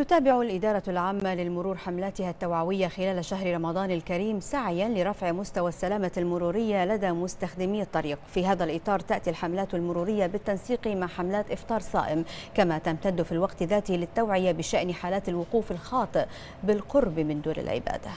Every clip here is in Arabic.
تتابع الإدارة العامة للمرور حملاتها التوعوية خلال شهر رمضان الكريم سعيا لرفع مستوى السلامة المرورية لدى مستخدمي الطريق في هذا الإطار تأتي الحملات المرورية بالتنسيق مع حملات إفطار صائم كما تمتد في الوقت ذاته للتوعية بشأن حالات الوقوف الخاطئ بالقرب من دور العبادة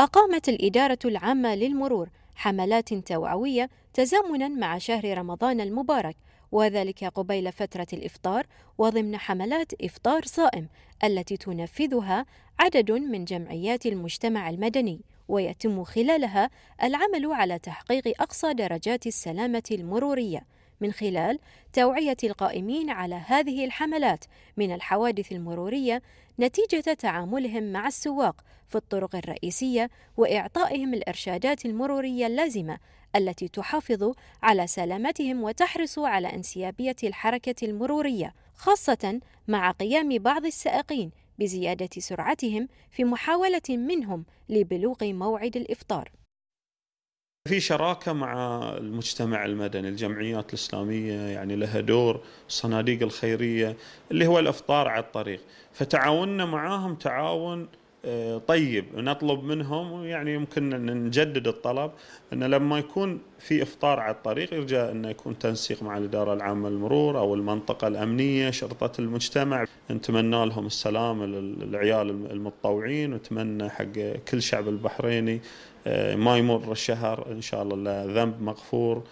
أقامت الإدارة العامة للمرور حملات توعوية تزامنا مع شهر رمضان المبارك وذلك قبيل فترة الإفطار وضمن حملات إفطار صائم التي تنفذها عدد من جمعيات المجتمع المدني ويتم خلالها العمل على تحقيق أقصى درجات السلامة المرورية من خلال توعية القائمين على هذه الحملات من الحوادث المرورية نتيجة تعاملهم مع السواق في الطرق الرئيسية وإعطائهم الإرشادات المرورية اللازمة التي تحافظ على سلامتهم وتحرص على انسيابية الحركة المرورية، خاصة مع قيام بعض السائقين بزيادة سرعتهم في محاولة منهم لبلوغ موعد الإفطار. في شراكة مع المجتمع المدني الجمعيات الإسلامية يعني لها دور الصناديق الخيرية اللي هو الإفطار على الطريق فتعاوننا معاهم تعاون آه، طيب نطلب منهم يعني يمكن ان نجدد الطلب ان لما يكون في افطار على الطريق يرجى ان يكون تنسيق مع الاداره العامه للمرور او المنطقه الامنيه شرطه المجتمع نتمنى لهم السلام للعيال المتطوعين ونتمنى حق كل شعب البحريني آه، ما يمر الشهر ان شاء الله ذنب مغفور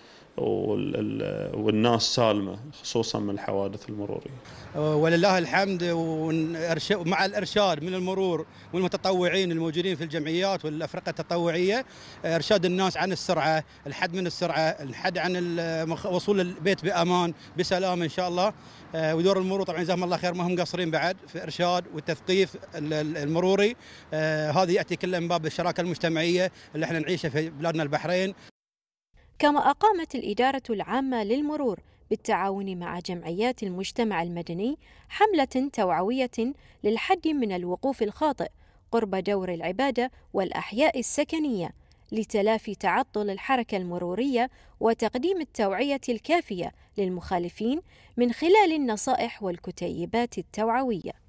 والناس سالمه خصوصا من الحوادث المروريه. ولله الحمد ومع الارشاد من المرور والمتطوعين الموجودين في الجمعيات والافرقه التطوعيه ارشاد الناس عن السرعه، الحد من السرعه، الحد عن وصول البيت بامان بسلام ان شاء الله ودور المرور طبعا جزاهم الله خير ما هم قصرين بعد في ارشاد والتثقيف المروري هذه ياتي كله من باب الشراكه المجتمعيه اللي احنا نعيشها في بلادنا البحرين. كما أقامت الإدارة العامة للمرور بالتعاون مع جمعيات المجتمع المدني حملة توعوية للحد من الوقوف الخاطئ قرب دور العبادة والأحياء السكنية لتلافي تعطل الحركة المرورية وتقديم التوعية الكافية للمخالفين من خلال النصائح والكتيبات التوعوية